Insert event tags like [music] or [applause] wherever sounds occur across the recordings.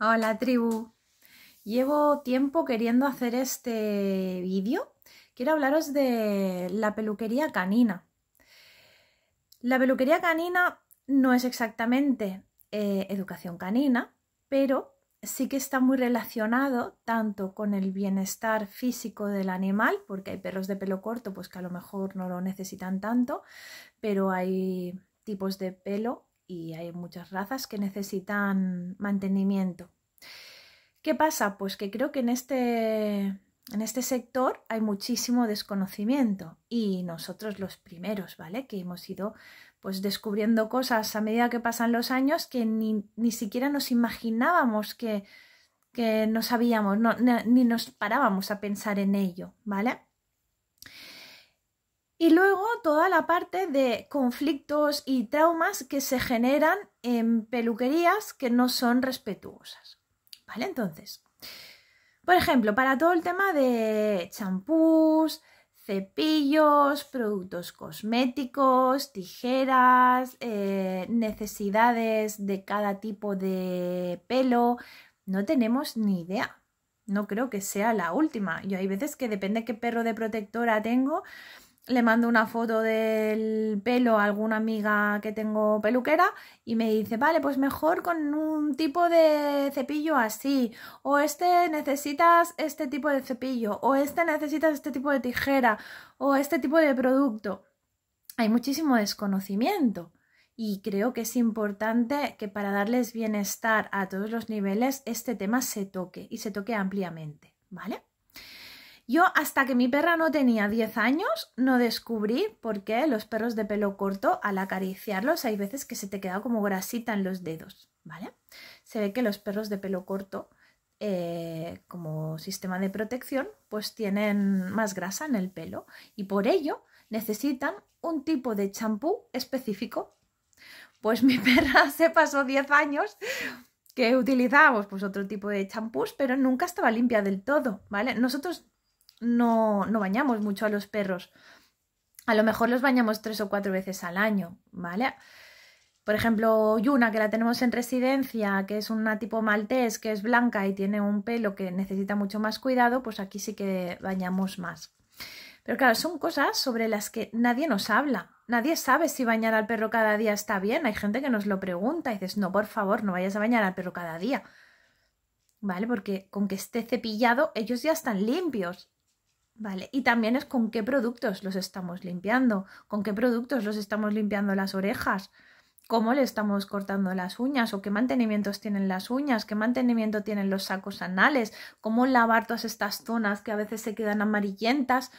Hola tribu, llevo tiempo queriendo hacer este vídeo. Quiero hablaros de la peluquería canina. La peluquería canina no es exactamente eh, educación canina, pero sí que está muy relacionado tanto con el bienestar físico del animal, porque hay perros de pelo corto pues que a lo mejor no lo necesitan tanto, pero hay tipos de pelo y hay muchas razas que necesitan mantenimiento. ¿Qué pasa? Pues que creo que en este, en este sector hay muchísimo desconocimiento y nosotros los primeros, ¿vale? Que hemos ido pues descubriendo cosas a medida que pasan los años que ni, siquiera nos imaginábamos que, que no sabíamos, ni nos parábamos a pensar en ello, ¿vale? Y luego toda la parte de conflictos y traumas que se generan en peluquerías que no son respetuosas. ¿Vale? Entonces, por ejemplo, para todo el tema de champús, cepillos, productos cosméticos, tijeras, eh, necesidades de cada tipo de pelo, no tenemos ni idea. No creo que sea la última. Y hay veces que depende qué perro de protectora tengo, le mando una foto del pelo a alguna amiga que tengo peluquera y me dice, vale, pues mejor con un tipo de cepillo así, o este necesitas este tipo de cepillo, o este necesitas este tipo de tijera, o este tipo de producto. Hay muchísimo desconocimiento y creo que es importante que para darles bienestar a todos los niveles este tema se toque y se toque ampliamente, ¿vale? Yo hasta que mi perra no tenía 10 años no descubrí por qué los perros de pelo corto al acariciarlos hay veces que se te queda como grasita en los dedos, ¿vale? Se ve que los perros de pelo corto eh, como sistema de protección pues tienen más grasa en el pelo y por ello necesitan un tipo de champú específico. Pues mi [laughs] perra se pasó 10 años que utilizábamos pues otro tipo de champús, pero nunca estaba limpia del todo, ¿vale? Nosotros no, no bañamos mucho a los perros. A lo mejor los bañamos tres o cuatro veces al año, ¿vale? Por ejemplo, Yuna, que la tenemos en residencia, que es una tipo maltés, que es blanca y tiene un pelo que necesita mucho más cuidado, pues aquí sí que bañamos más. Pero claro, son cosas sobre las que nadie nos habla. Nadie sabe si bañar al perro cada día está bien. Hay gente que nos lo pregunta y dices, no, por favor, no vayas a bañar al perro cada día. ¿Vale? Porque con que esté cepillado, ellos ya están limpios. Vale, y también es con qué productos los estamos limpiando, con qué productos los estamos limpiando las orejas, cómo le estamos cortando las uñas o qué mantenimientos tienen las uñas, qué mantenimiento tienen los sacos anales, cómo lavar todas estas zonas que a veces se quedan amarillentas.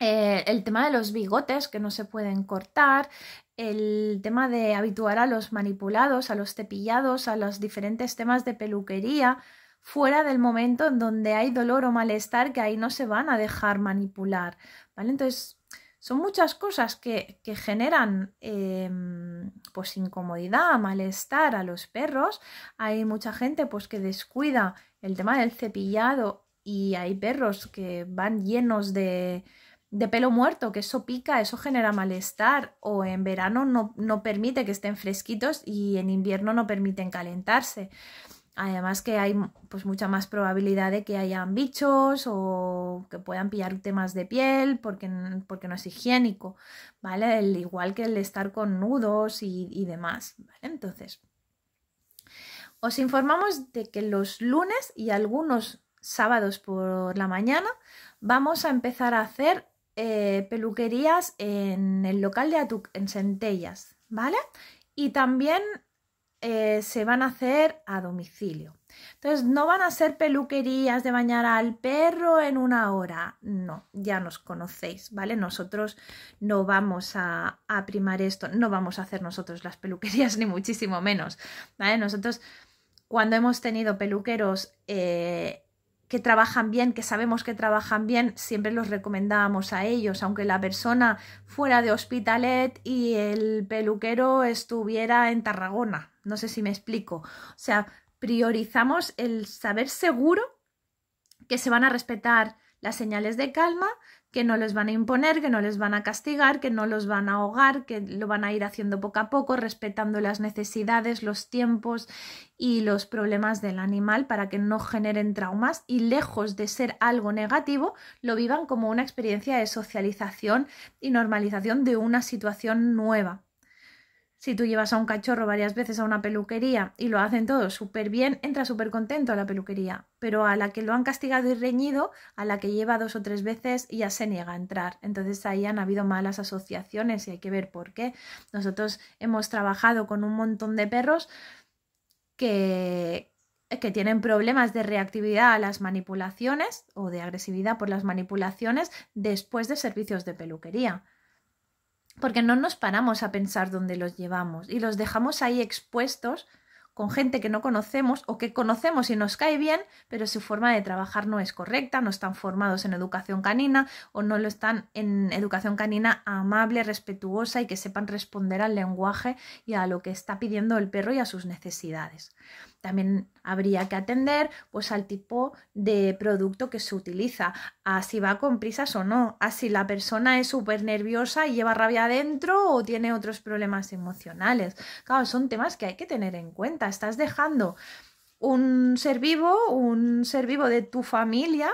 Eh, el tema de los bigotes que no se pueden cortar, el tema de habituar a los manipulados, a los cepillados, a los diferentes temas de peluquería, fuera del momento en donde hay dolor o malestar, que ahí no se van a dejar manipular, ¿vale? Entonces, son muchas cosas que, que generan em, pues incomodidad, malestar a los perros. Hay mucha gente pues que descuida el tema del cepillado y hay perros que van llenos de, de pelo muerto, que eso pica, eso genera malestar, o en verano no, no, permite que estén fresquitos y en invierno no permiten calentarse. Además que hay pues, mucha más probabilidad de que hayan bichos o que puedan pillar temas de piel porque, porque no es higiénico, ¿vale? igual que el de estar con nudos y, demás, ¿vale? Entonces, os informamos de que los lunes y algunos sábados por la mañana vamos a empezar a hacer eh, peluquerías en el local de Atuk, en Centellas, ¿vale? Y también eh, se van a hacer a domicilio. Entonces, no van a ser peluquerías de bañar al perro en una hora, no, ya nos conocéis, ¿vale? Nosotros no vamos a, primar esto, no vamos a hacer nosotros las peluquerías, [laughs] ni muchísimo menos, ¿vale? Nosotros, cuando hemos tenido peluqueros eh, que trabajan bien, que sabemos que trabajan bien, siempre los recomendábamos a ellos, aunque la persona fuera de hospitalet y el peluquero estuviera en Tarragona, no sé si me explico. O sea, priorizamos el saber seguro que se van a respetar las señales de calma, que no les van a imponer, que no les van a castigar, que no los van a ahogar, que lo van a ir haciendo poco a poco, respetando las necesidades, los tiempos y los problemas del animal para que no generen traumas y lejos de ser algo negativo, lo vivan como una experiencia de socialización y normalización de una situación nueva. Si tú llevas a un cachorro varias veces a una peluquería y lo hacen todo súper bien, entra súper contento a la peluquería. Pero a la que lo han castigado y reñido, a la que lleva dos o tres veces, ya se niega a entrar. Entonces ahí han habido malas asociaciones y hay que ver por qué. Nosotros hemos trabajado con un montón de perros que, que tienen problemas de reactividad a las manipulaciones o de agresividad por las manipulaciones después de servicios de peluquería porque no nos paramos a pensar dónde los llevamos y los dejamos ahí expuestos con gente que no conocemos o que conocemos y nos cae bien, pero su forma de trabajar no es correcta, no están formados en educación canina o no lo están en educación canina amable, respetuosa y que sepan responder al lenguaje y a lo que está pidiendo el perro y a sus necesidades. También habría que atender pues, al tipo de producto que se utiliza, a si va con prisas o no, a si la persona es súper nerviosa y lleva rabia adentro o tiene otros problemas emocionales. Claro, son temas que hay que tener en cuenta. Estás dejando un ser vivo, un ser vivo de tu familia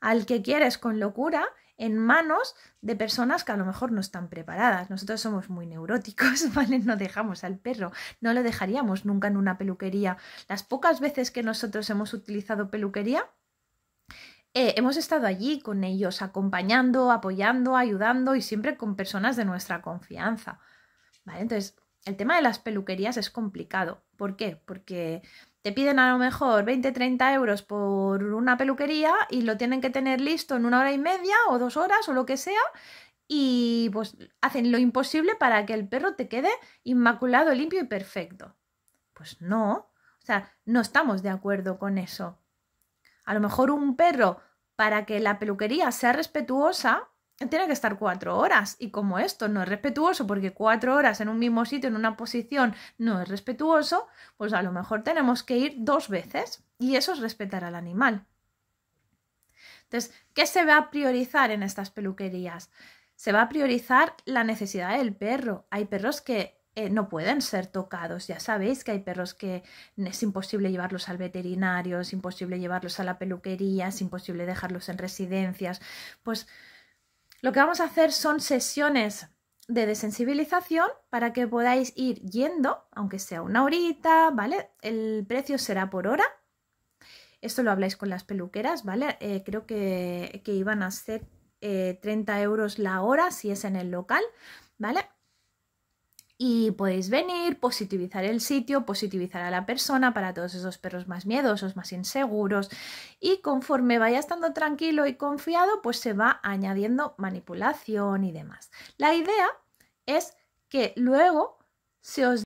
al que quieres con locura en manos de personas que a lo mejor no están preparadas. Nosotros somos muy neuróticos, [laughs] ¿vale? No dejamos al perro, no lo dejaríamos nunca en una peluquería. Las pocas veces que nosotros hemos utilizado peluquería, eh, hemos estado allí con ellos, acompañando, apoyando, ayudando y siempre con personas de nuestra confianza. ¿Vale? Entonces, el tema de las peluquerías es complicado. ¿Por qué? Porque te piden a lo mejor 20, 30 euros por una peluquería y lo tienen que tener listo en una hora y media o dos horas o lo que sea y pues hacen lo imposible para que el perro te quede inmaculado, limpio y perfecto. Pues no, o sea, no estamos de acuerdo con eso. A lo mejor un perro, para que la peluquería sea respetuosa, tiene que estar cuatro horas. Y como esto no es respetuoso, porque cuatro horas en un mismo sitio, en una posición, no es respetuoso, pues a lo mejor tenemos que ir dos veces y eso es respetar al animal. Entonces, ¿qué se va a priorizar en estas peluquerías? Se va a priorizar la necesidad del perro. Hay perros que eh, no pueden ser tocados. Ya sabéis que hay perros que mm, es imposible llevarlos al veterinario, es imposible llevarlos a la peluquería, es imposible dejarlos en residencias. Pues lo que vamos a hacer son sesiones de desensibilización para que podáis ir yendo, aunque sea una horita, ¿vale? El precio será por hora. Esto lo habláis con las peluqueras, ¿vale? Eh, creo que, que, iban a ser 30 eh, euros la hora si es en el local, ¿vale? Y podéis venir, positivizar el sitio, positivizar a la persona para todos esos perros más miedosos, más inseguros. Y conforme vaya estando tranquilo y confiado, pues se va añadiendo manipulación y demás. La idea es que luego se os